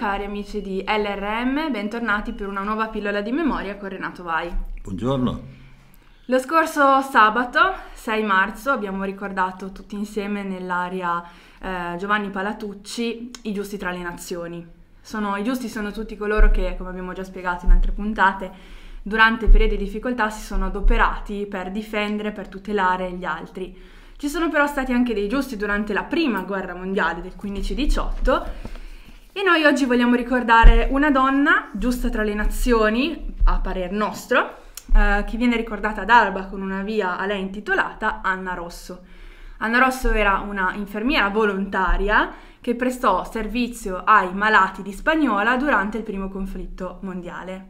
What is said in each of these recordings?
cari amici di LRM, bentornati per una nuova pillola di memoria con Renato Vai. Buongiorno. Lo scorso sabato, 6 marzo, abbiamo ricordato tutti insieme nell'area eh, Giovanni Palatucci i giusti tra le nazioni. Sono, I giusti sono tutti coloro che, come abbiamo già spiegato in altre puntate, durante periodi di difficoltà si sono adoperati per difendere, per tutelare gli altri. Ci sono però stati anche dei giusti durante la prima guerra mondiale del 15-18 e noi oggi vogliamo ricordare una donna, giusta tra le nazioni, a parer nostro, eh, che viene ricordata ad Alba con una via a lei intitolata Anna Rosso. Anna Rosso era una infermiera volontaria che prestò servizio ai malati di Spagnola durante il primo conflitto mondiale.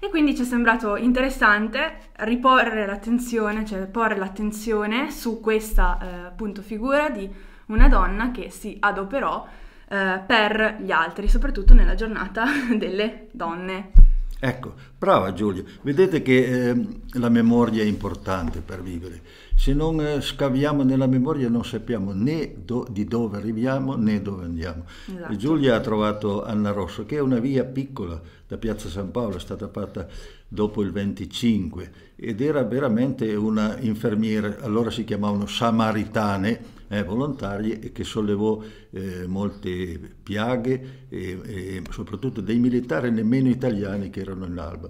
E quindi ci è sembrato interessante riporre l'attenzione, cioè porre l'attenzione su questa eh, appunto figura di una donna che si adoperò eh, per gli altri, soprattutto nella giornata delle donne. Ecco, brava Giulia, vedete che eh, la memoria è importante per vivere se non eh, scaviamo nella memoria non sappiamo né do, di dove arriviamo né dove andiamo. Esatto. Giulia ha trovato Anna Rosso, che è una via piccola da Piazza San Paolo, è stata fatta dopo il 25 ed era veramente una infermiera, allora si chiamavano samaritane, eh, volontarie che sollevò eh, molte piaghe e, e, soprattutto dei militari nemmeno italiani che erano in Alba.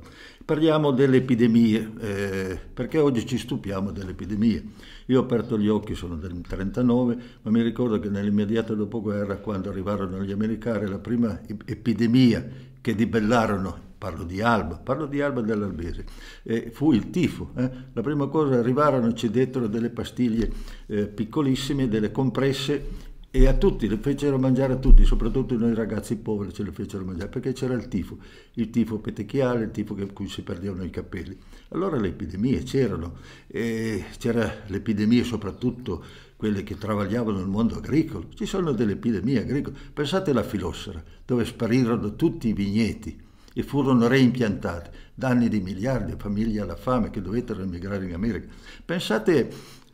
Parliamo delle epidemie, eh, perché oggi ci stupiamo delle epidemie. Io ho aperto gli occhi, sono del 39, ma mi ricordo che nell'immediato dopoguerra, quando arrivarono gli americani, la prima epidemia che dibellarono parlo di Alba, parlo di Alba dell'Albese, eh, fu il tifo. Eh. La prima cosa arrivarono, ci dettero delle pastiglie eh, piccolissime, delle compresse e a tutti, le fecero mangiare a tutti, soprattutto noi ragazzi poveri ce le fecero mangiare perché c'era il tifo, il tifo petechiale, il tifo in cui si perdevano i capelli. Allora le epidemie c'erano, c'era l'epidemia soprattutto quelle che travagliavano il mondo agricolo, ci sono delle epidemie agricole, pensate alla filossera dove sparirono tutti i vigneti e furono reimpiantati, danni di miliardi, famiglie alla fame che dovettero emigrare in America. Pensate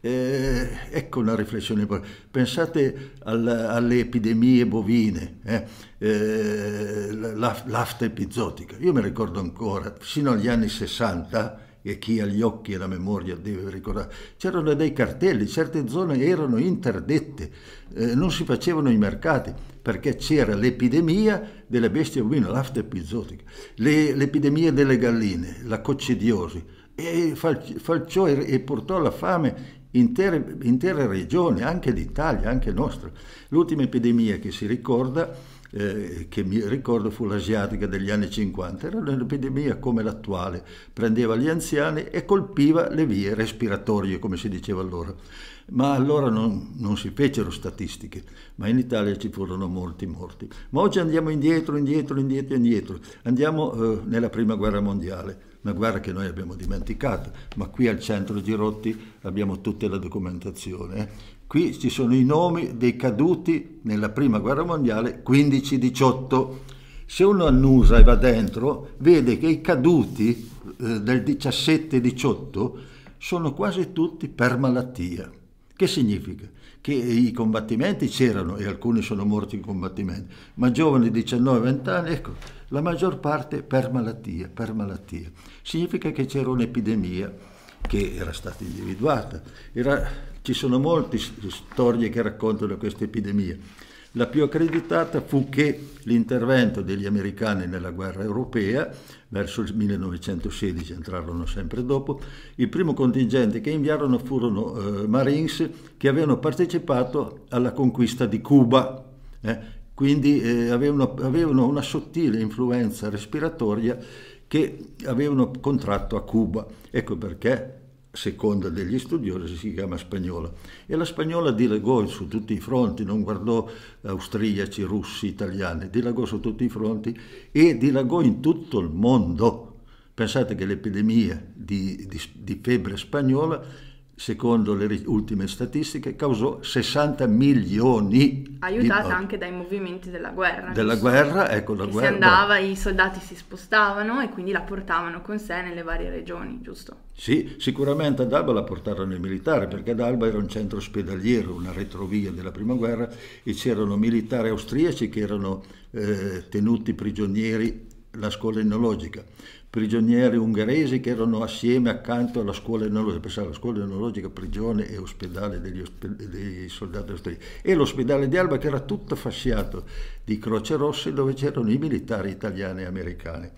eh, ecco una riflessione. Pensate al, alle epidemie bovine, eh, eh, l'afta epizotica. Io mi ricordo ancora, fino agli anni 60, e chi ha gli occhi e la memoria deve ricordare, c'erano dei cartelli, certe zone erano interdette, eh, non si facevano i mercati perché c'era l'epidemia delle bestie bovine, l'afta epizootica, l'epidemia delle galline, la coccidiosi, e falciò e, portò alla fame intere, intere regioni, anche l'Italia, anche nostra. L'ultima epidemia che si ricorda eh, che mi ricordo fu l'asiatica degli anni 50, era un'epidemia come l'attuale, prendeva gli anziani e colpiva le vie respiratorie, come si diceva allora. Ma allora non, non si fecero statistiche, ma in Italia ci furono molti morti. Ma oggi andiamo indietro, indietro, indietro, indietro, andiamo eh, nella Prima Guerra Mondiale una guerra che noi abbiamo dimenticato, ma qui al centro Girotti abbiamo tutta la documentazione. Eh. Qui ci sono i nomi dei caduti nella prima guerra mondiale 15-18. Se uno annusa e va dentro, vede che i caduti eh, del 17-18 sono quasi tutti per malattia. Che significa? Che i combattimenti c'erano e alcuni sono morti in combattimento, ma giovani 19-20 anni, ecco, la maggior parte per malattia, per malattia. Significa che c'era un'epidemia che era stata individuata. Era, ci sono molte storie che raccontano questa epidemia. La più accreditata fu che l'intervento degli americani nella guerra europea, verso il 1916, entrarono sempre dopo, il primo contingente che inviarono furono eh, Marines che avevano partecipato alla conquista di Cuba. Eh? quindi eh, avevano, avevano, una sottile influenza respiratoria che avevano contratto a Cuba. Ecco perché, secondo degli studiosi, si chiama spagnola. E la spagnola dilagò su tutti i fronti, non guardò austriaci, russi, italiani, dilagò su tutti i fronti e dilagò in tutto il mondo. Pensate che l'epidemia di, di, di febbre spagnola secondo le ultime statistiche, causò 60 milioni. Aiutata di... anche dai movimenti della guerra. Della guerra, ecco, la guerra. Si andava, i soldati si spostavano e quindi la portavano con sé nelle varie regioni, giusto? Sì, sicuramente ad Alba la portarono i militari, perché ad Alba era un centro ospedaliero, una retrovia della prima guerra, e c'erano militari austriaci che erano eh, tenuti prigionieri la scuola enologica, prigionieri ungheresi che erano assieme accanto alla scuola enologica, pensate la scuola enologica, prigione e ospedale degli osped- dei soldati austriaci, e l'ospedale di Alba che era tutto fasciato di croce rosse dove c'erano i militari italiani e americani.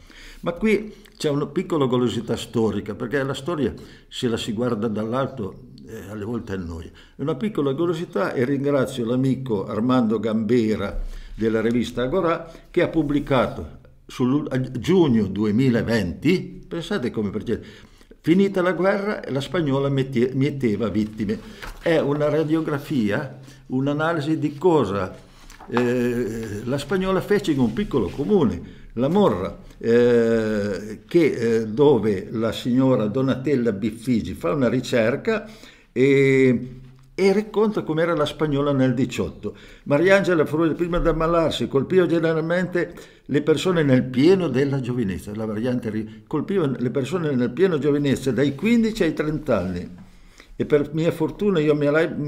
Ma qui c'è una piccola golosità storica, perché la storia se la si guarda dall'alto eh, alle volte è noia. Una piccola golosità e ringrazio l'amico Armando Gambera della rivista Agora che ha pubblicato sul, giugno 2020, pensate come percentuale, finita la guerra la spagnola mette, metteva vittime. È una radiografia, un'analisi di cosa eh, la spagnola fece in un piccolo comune, la Morra, eh, che, eh, dove la signora Donatella Biffigi fa una ricerca e e racconta com'era la spagnola nel 18. Mariangela Frulli, prima di ammalarsi, colpiva generalmente le persone nel pieno della giovinezza, la variante colpiva le persone nel pieno giovinezza dai 15 ai 30 anni e per mia fortuna io mi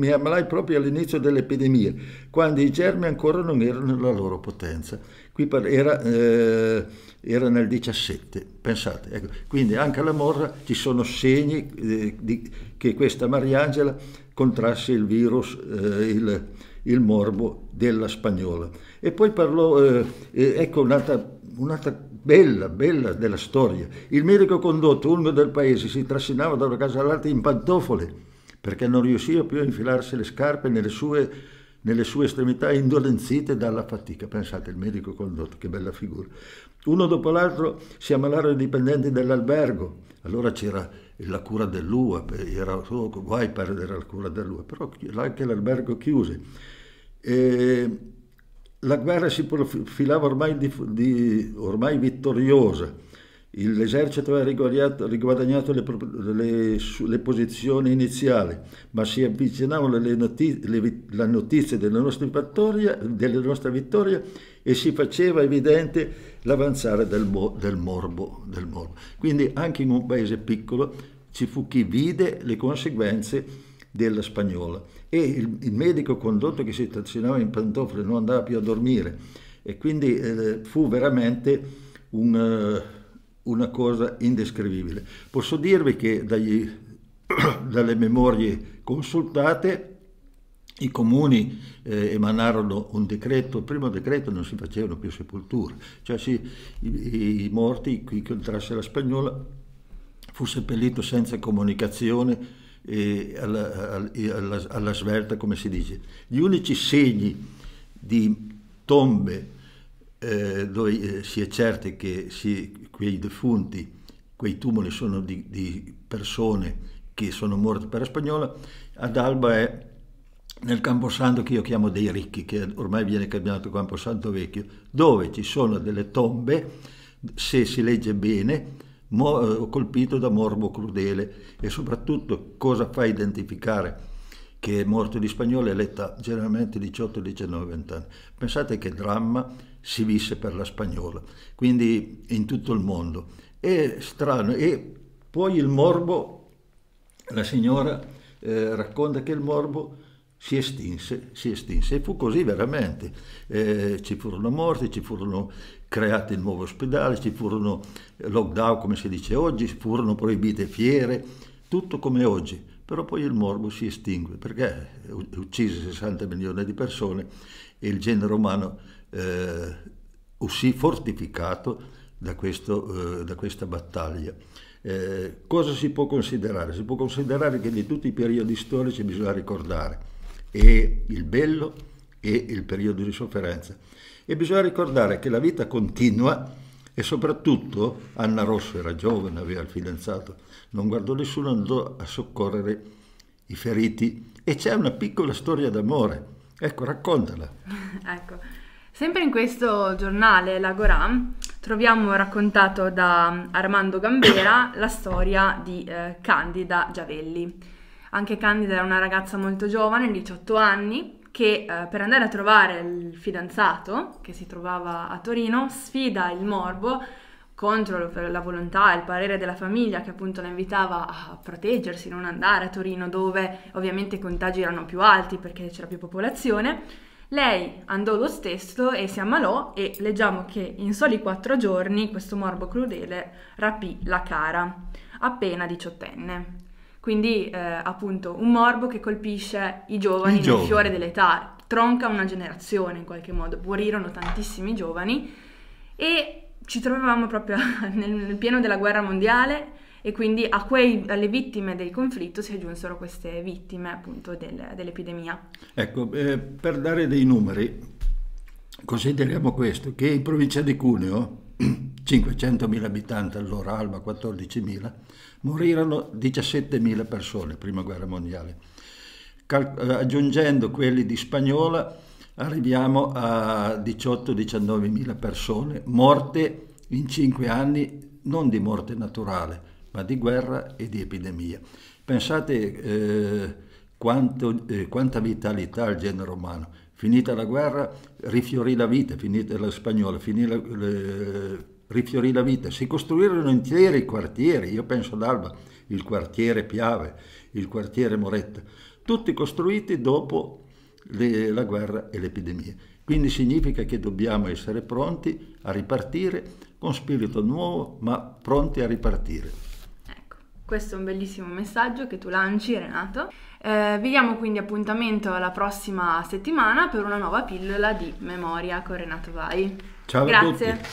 ammalai, proprio all'inizio dell'epidemia, quando i germi ancora non erano nella loro potenza. Qui era, eh, era nel 17, pensate. Ecco. Quindi anche alla Morra ci sono segni eh, di, che questa Mariangela contrasse il virus, eh, il, il, morbo della spagnola. E poi parlò, eh, ecco un'altra un'altra bella, bella della storia. Il medico condotto, uno del paese, si trascinava da una casa all'altra in pantofole perché non riusciva più a infilarsi le scarpe nelle sue, nelle sue estremità indolenzite dalla fatica. Pensate, il medico condotto, che bella figura. Uno dopo l'altro si ammalarono i dipendenti dell'albergo. Allora c'era la cura dell'UA, era solo guai perdere la cura dell'UA, però anche l'albergo chiuse. E la guerra si profilava ormai, di, di, ormai vittoriosa, l'esercito aveva riguadagnato le, le, le, posizioni iniziali, ma si avvicinavano le notizie, la notizia della nostra, vittoria, della nostra, vittoria, e si faceva evidente l'avanzare del, del, morbo, del morbo. Quindi anche in un paese piccolo ci fu chi vide le conseguenze della spagnola e il, il medico condotto che si trascinava in pantofole non andava più a dormire e quindi eh, fu veramente un, eh, una cosa indescrivibile. Posso dirvi che dagli, dalle memorie consultate i comuni eh, emanarono un decreto, il primo decreto non si facevano più sepolture, cioè si, i, i morti, chi contrasse la spagnola, fu seppellito senza comunicazione, eh, alla, alla, alla, svelta, come si dice. Gli unici segni di tombe eh, dove eh, si è certi che si, quei defunti, quei tumuli sono di, di persone che sono morte per la spagnola, ad Alba è nel Camposanto che io chiamo dei ricchi, che ormai viene chiamato Camposanto Vecchio, dove ci sono delle tombe, se si legge bene, eh, colpito da morbo crudele e soprattutto cosa fa identificare che è morto di spagnolo è l'età, generalmente 18-19 20 anni. Pensate che dramma si visse per la spagnola, quindi in tutto il mondo. È strano, e poi il morbo, la signora eh, racconta che il morbo si estinse, si estinse e fu così veramente. Eh, ci furono morti, ci furono creato il nuovo ospedale, ci furono eh, lockdown come si dice oggi, furono proibite fiere, tutto come oggi, però poi il morbo si estingue perché eh, uccise 60 milioni di persone e il genere umano eh, uscì fortificato da, questo, eh, da questa battaglia. Eh, cosa si può considerare? Si può considerare che di tutti i periodi storici bisogna ricordare e il bello e il periodo di sofferenza. E bisogna ricordare che la vita continua e soprattutto Anna Rosso era giovane, aveva il fidanzato, non guardò nessuno, andò a soccorrere i feriti e c'è una piccola storia d'amore. Ecco, raccontala. ecco. Sempre in questo giornale, l'Agora, troviamo raccontato da Armando Gambera la storia di eh, Candida Giavelli. Anche Candida era una ragazza molto giovane, 18 anni, che eh, per andare a trovare il fidanzato, che si trovava a Torino, sfida il morbo contro la volontà e il parere della famiglia che appunto la invitava a proteggersi, non andare a Torino dove ovviamente i contagi erano più alti perché c'era più popolazione. Lei andò lo stesso e si ammalò e leggiamo che in soli quattro giorni questo morbo crudele rapì la cara, appena diciottenne. Quindi eh, appunto un morbo che colpisce i giovani, I giovani. nel fiore dell'età, tronca una generazione in qualche modo, morirono tantissimi giovani e ci trovavamo proprio nel, nel pieno della guerra mondiale e quindi quei, alle vittime del conflitto si aggiunsero queste vittime appunto del, dell'epidemia. Ecco, eh, per dare dei numeri, consideriamo questo, che in provincia di Cuneo, 500.000 abitanti allora, Alba 14.000, Morirono 17.000 persone, prima guerra mondiale. Cal eh, aggiungendo quelli di Spagnola arriviamo a 18-19.000 persone morte in 5 anni, non di morte naturale, ma di guerra e di epidemia. Pensate eh, quanto, eh, quanta vitalità il genere umano. Finita la guerra, rifiorì la vita, finita la spagnola, finì la, le, rifiorì la vita, si costruirono interi quartieri, io penso ad Alba, il quartiere Piave, il quartiere Moretta, tutti costruiti dopo le, la guerra e l'epidemia. Quindi significa che dobbiamo essere pronti a ripartire con spirito nuovo, ma pronti a ripartire. Ecco, questo è un bellissimo messaggio che tu lanci, Renato. Eh, vi diamo quindi appuntamento alla prossima settimana per una nuova pillola di memoria con Renato Vai. Ciao Grazie. a tutti.